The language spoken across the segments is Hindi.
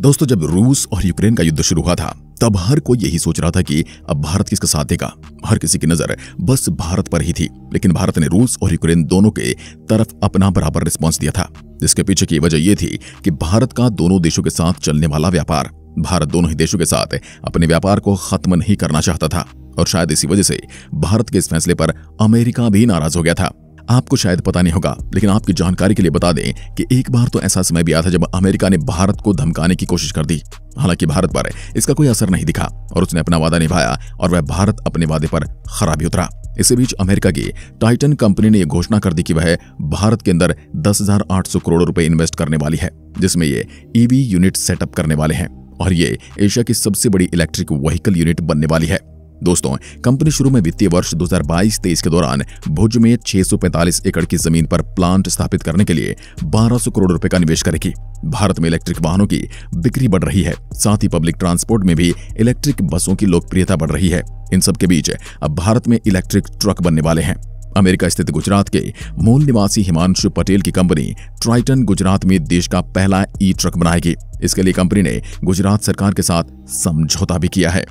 दोस्तों जब रूस और यूक्रेन का युद्ध शुरू हुआ था तब हर कोई यही सोच रहा था कि अब भारत किसका साथ देगा हर किसी की नजर बस भारत पर ही थी लेकिन भारत ने रूस और यूक्रेन दोनों के तरफ अपना बराबर रिस्पॉन्स दिया था जिसके पीछे की वजह यह थी कि भारत का दोनों देशों के साथ चलने वाला व्यापार भारत दोनों ही देशों के साथ अपने व्यापार को खत्म नहीं करना चाहता था और शायद इसी वजह से भारत के इस फैसले पर अमेरिका भी नाराज हो गया था आपको शायद पता नहीं होगा लेकिन आपकी जानकारी के लिए बता दें कि एक बार तो ऐसा समय भी आया था जब अमेरिका ने भारत को धमकाने की कोशिश कर दी हालांकि भारत पर इसका कोई असर नहीं दिखा और उसने अपना वादा निभाया और वह भारत अपने वादे पर खरा भी उतरा इसी बीच अमेरिका की टाइटन कंपनी ने यह घोषणा कर दी कि वह भारत के अंदर 10,800 करोड़ रुपए इन्वेस्ट करने वाली है जिसमें ये ईवी यूनिट सेटअप करने वाले हैं और ये एशिया की सबसे बड़ी इलेक्ट्रिक व्हीकल यूनिट बनने वाली है दोस्तों कंपनी शुरू में वित्तीय वर्ष 2022-23 के दौरान भुज में 645 एकड़ की जमीन पर प्लांट स्थापित करने के लिए 1200 करोड़ रुपए का निवेश करेगी भारत में इलेक्ट्रिक वाहनों की बिक्री बढ़ रही है साथ ही पब्लिक ट्रांसपोर्ट में भी इलेक्ट्रिक बसों की लोकप्रियता बढ़ रही है इन सबके बीच अब भारत में इलेक्ट्रिक ट्रक बनने वाले हैं अमेरिका स्थित गुजरात के मूल निवासी हिमांशु पटेल की कंपनी ट्राइटन गुजरात में देश का पहला ई ट्रक बनाएगी इसके लिए कंपनी ने गुजरात सरकार के साथ समझौता भी किया है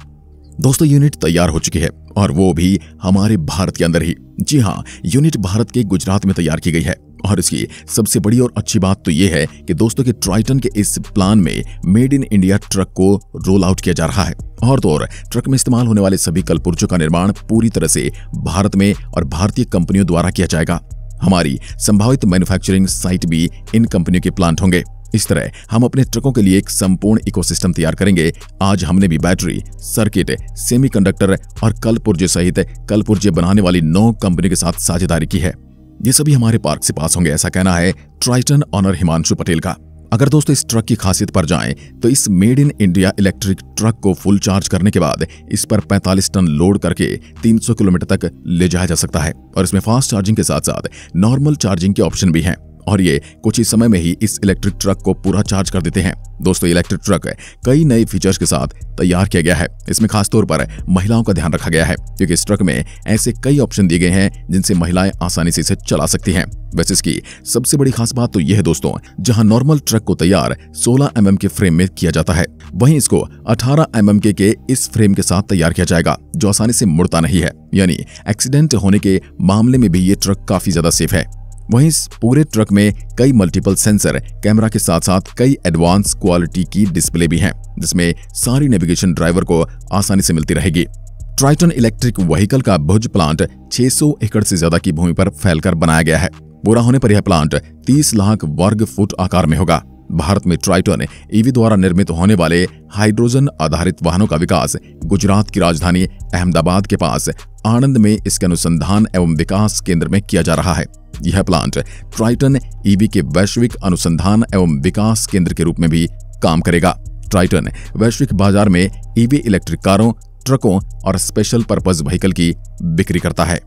दोस्तों यूनिट तैयार हो चुकी है और वो भी हमारे भारत के अंदर ही जी हाँ यूनिट भारत के गुजरात में तैयार की गई है और इसकी सबसे बड़ी और अच्छी बात तो ये है कि दोस्तों के ट्राइटन के इस प्लान में मेड इन इंडिया ट्रक को रोल आउट किया जा रहा है और तो और ट्रक में इस्तेमाल होने वाले सभी कलपुर्जों का निर्माण पूरी तरह से भारत में और भारतीय कंपनियों द्वारा किया जाएगा हमारी संभावित मैन्युफैक्चरिंग साइट भी इन कंपनियों के प्लांट होंगे इस तरह हम अपने ट्रकों के लिए एक संपूर्ण इकोसिस्टम तैयार करेंगे आज हमने भी बैटरी सर्किट सेमीकंडक्टर और कल पुर्जे सहित कल पुर्जे बनाने वाली नौ कंपनी के साथ साझेदारी की है ये सभी हमारे पार्क से पास होंगे ऐसा कहना है ट्राइटन ऑनर हिमांशु पटेल का अगर दोस्तों इस ट्रक की खासियत पर जाएं तो इस made in India electric truck को फुल चार्ज करने के बाद इस पर 45 टन लोड करके 300 किलोमीटर तक ले जाया जा सकता है और इसमें फास्ट चार्जिंग के साथ साथ नॉर्मल चार्जिंग के ऑप्शन भी हैं और ये कुछ ही समय में ही इस इलेक्ट्रिक ट्रक को पूरा चार्ज कर देते हैं दोस्तों इलेक्ट्रिक ट्रक कई नए फीचर्स के साथ तैयार किया गया है इसमें खासतौर पर महिलाओं का ध्यान रखा गया है क्योंकि इस ट्रक में ऐसे कई ऑप्शन दिए गए हैं जिनसे महिलाएं आसानी से इसे चला सकती हैं वैसे इसकी सबसे बड़ी खास बात तो यह है दोस्तों जहां नॉर्मल ट्रक को तैयार 16 एम mm के फ्रेम में किया जाता है वहीं इसको 18 एम mm के इस फ्रेम के साथ तैयार किया जाएगा जो आसानी से मुड़ता नहीं है यानी एक्सीडेंट होने के मामले में भी ये ट्रक काफी ज्यादा सेफ है वहीं इस पूरे ट्रक में कई मल्टीपल सेंसर कैमरा के साथ साथ कई एडवांस क्वालिटी की डिस्प्ले भी है जिसमें सारी नेविगेशन ड्राइवर को आसानी से मिलती रहेगी ट्राइटन इलेक्ट्रिक व्हीकल का भुज प्लांट 600 एकड़ से ज्यादा की भूमि पर फैलकर बनाया गया है पूरा होने पर यह प्लांट 30 लाख वर्ग फुट आकार में होगा भारत में ट्राइटन ईवी e द्वारा निर्मित होने वाले हाइड्रोजन आधारित वाहनों का विकास गुजरात की राजधानी अहमदाबाद के पास आनंद में इसके अनुसंधान एवं विकास केंद्र में किया जा रहा है यह प्लांट ट्राइटन ईवी के वैश्विक अनुसंधान एवं विकास केंद्र के रूप में भी काम करेगा ट्राइटन वैश्विक बाजार में ईवी e इलेक्ट्रिक कारों ट्रकों और स्पेशल पर्पज व्हीकल की बिक्री करता है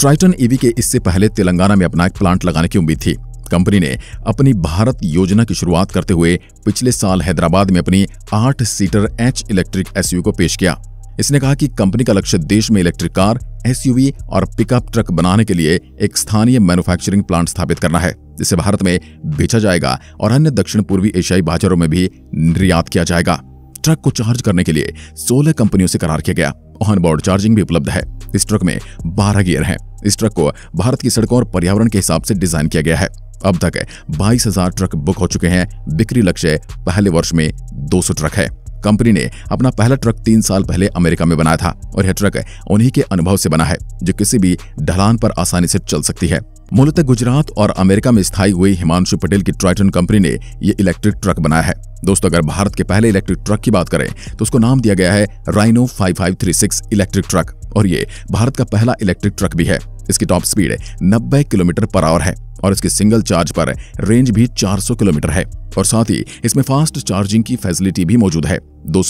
ट्राइटन ईवी e के इससे पहले तेलंगाना में अपना एक प्लांट लगाने की उम्मीद थी कंपनी ने अपनी भारत योजना की शुरुआत करते हुए पिछले साल हैदराबाद में अपनी आठ सीटर एच इलेक्ट्रिक एसयू को पेश किया इसने कहा कि कंपनी का लक्ष्य देश में इलेक्ट्रिक कार एसयूवी और पिकअप ट्रक बनाने के लिए एक स्थानीय मैन्युफैक्चरिंग प्लांट स्थापित करना है जिसे भारत में बेचा जाएगा और अन्य दक्षिण पूर्वी एशियाई बाजारों में भी निर्यात किया जाएगा ट्रक को चार्ज करने के लिए सोलह कंपनियों से करार किया गया ऑन बोर्ड चार्जिंग भी उपलब्ध है इस ट्रक में बारह गियर है इस ट्रक को भारत की सड़कों और पर्यावरण के हिसाब से डिजाइन किया गया है अब तक बाईस हजार ट्रक बुक हो चुके हैं बिक्री लक्ष्य पहले वर्ष में 200 ट्रक है कंपनी ने अपना पहला ट्रक तीन साल पहले अमेरिका में बनाया था और यह ट्रक उन्हीं के अनुभव से बना है जो किसी भी ढलान पर आसानी से चल सकती है मूलतः गुजरात और अमेरिका में स्थायी हुई हिमांशु पटेल की ट्राइटन कंपनी ने यह इलेक्ट्रिक ट्रक बनाया है दोस्तों अगर भारत के पहले इलेक्ट्रिक ट्रक की बात करें तो उसको नाम दिया गया है राइनो 5536 इलेक्ट्रिक ट्रक और ये भारत का पहला इलेक्ट्रिक ट्रक भी है इसकी top speed 90 kilometre per hour है और इसके सिंगल चार्ज पर रेंज भी 400 किलोमीटर है और साथ ही इसमें फास्ट चार्जिंग की फैसिलिटी भी मौजूद है दो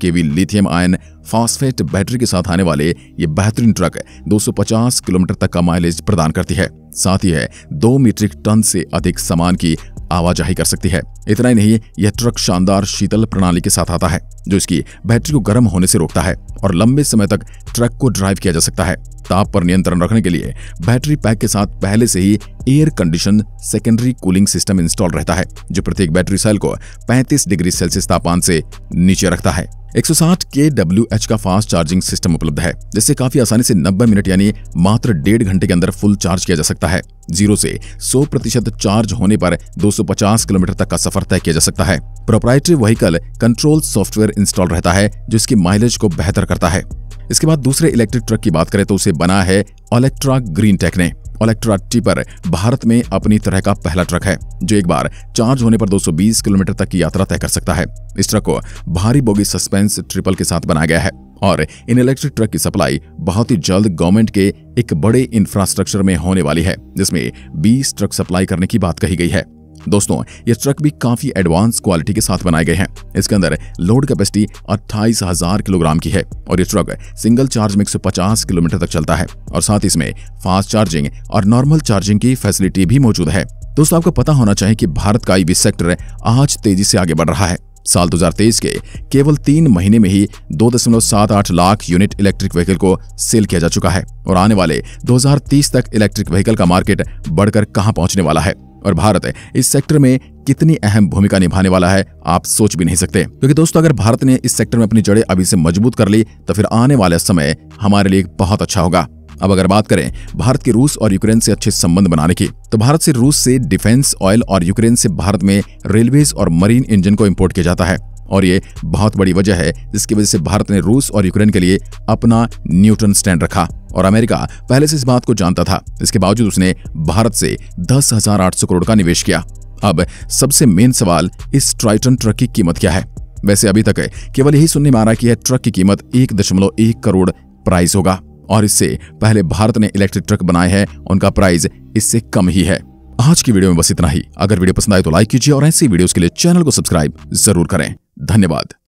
KV lithium ion phosphate battery के साथ आने वाले ये बेहतरीन ट्रक 250 किलोमीटर तक का माइलेज प्रदान करती है साथ ही है दो मीट्रिक टन से अधिक सामान की आवाजाही कर सकती है इतना ही नहीं यह ट्रक शानदार शीतल प्रणाली के साथ आता है जो इसकी बैटरी को गर्म होने से रोकता है और लंबे समय तक ट्रक को ड्राइव किया जा सकता है ताप पर नियंत्रण रखने के लिए बैटरी पैक के साथ पहले से ही air condition secondary cooling system install रहता है जो प्रत्येक बैटरी सेल को 35 डिग्री सेल्सियस तापमान से नीचे रखता है 160 के डब्ल्यू एच का फास्ट चार्जिंग सिस्टम उपलब्ध है जिससे काफी आसानी से 90 मिनट यानी मात्र डेढ़ घंटे के अंदर फुल चार्ज किया जा सकता है जीरो से 100 प्रतिशत चार्ज होने पर 250 किलोमीटर तक का सफर तय किया जा सकता है proprietary vehicle control software install रहता है जो इसकी माइलेज को बेहतर करता है इसके बाद दूसरे इलेक्ट्रिक ट्रक की बात करें तो उसे बना है ओलेक्ट्रा ग्रीन टेक ने ओलेक्ट्रा टीपर भारत में अपनी तरह का पहला ट्रक है जो एक बार चार्ज होने पर 220 किलोमीटर तक की यात्रा तय कर सकता है इस ट्रक को भारी बोगी सस्पेंस ट्रिपल के साथ बनाया गया है और इन इलेक्ट्रिक ट्रक की सप्लाई बहुत ही जल्द गवर्नमेंट के एक बड़े इंफ्रास्ट्रक्चर में होने वाली है जिसमें 20 ट्रक सप्लाई करने की बात कही गई है दोस्तों ये ट्रक भी काफी एडवांस क्वालिटी के साथ बनाए गए हैं इसके अंदर लोड कैपेसिटी अट्ठाईस हजार किलोग्राम की है और ये ट्रक सिंगल चार्ज में 150 किलोमीटर तक चलता है और साथ ही इसमें फास्ट चार्जिंग और नॉर्मल चार्जिंग की फैसिलिटी भी मौजूद है दोस्तों आपको पता होना चाहिए की भारत का ईवी सेक्टर आज तेजी से आगे बढ़ रहा है साल 2023 के केवल तीन महीने में ही 2.78 लाख यूनिट इलेक्ट्रिक व्हीकल को सेल किया जा चुका है और आने वाले 2030 तक इलेक्ट्रिक व्हीकल का मार्केट बढ़कर कहां पहुंचने वाला है और भारत इस सेक्टर में कितनी अहम भूमिका निभाने वाला है आप सोच भी नहीं सकते क्योंकि दोस्तों अगर भारत ने इस सेक्टर में अपनी जड़ें अभी से मजबूत कर ली तो फिर आने वाले समय हमारे लिए बहुत अच्छा होगा अब अगर बात करें भारत के रूस और यूक्रेन से अच्छे संबंध बनाने की तो भारत से रूस से डिफेंस ऑयल और यूक्रेन से भारत में रेलवेज और मरीन इंजन को इम्पोर्ट किया जाता है और ये बहुत बड़ी वजह है जिसकी वजह से भारत ने रूस और यूक्रेन के लिए अपना न्यूट्रन स्टैंड रखा और अमेरिका पहले से इस बात को जानता था इसके बावजूद उसने भारत से दस हजार आठ सौ करोड़ का निवेश किया अब सबसे मेन सवाल इस ट्राइटन ट्रक की कीमत क्या है वैसे अभी तक केवल यही सुनने में आ रहा कि यह ट्रक की कीमत एक दशमलव एक करोड़ प्राइस होगा और इससे पहले भारत ने इलेक्ट्रिक ट्रक बनाए हैं उनका प्राइस इससे कम ही है आज की वीडियो में बस इतना ही अगर वीडियो पसंद आए तो लाइक कीजिए और ऐसी वीडियोस के लिए चैनल को सब्सक्राइब जरूर करें धन्यवाद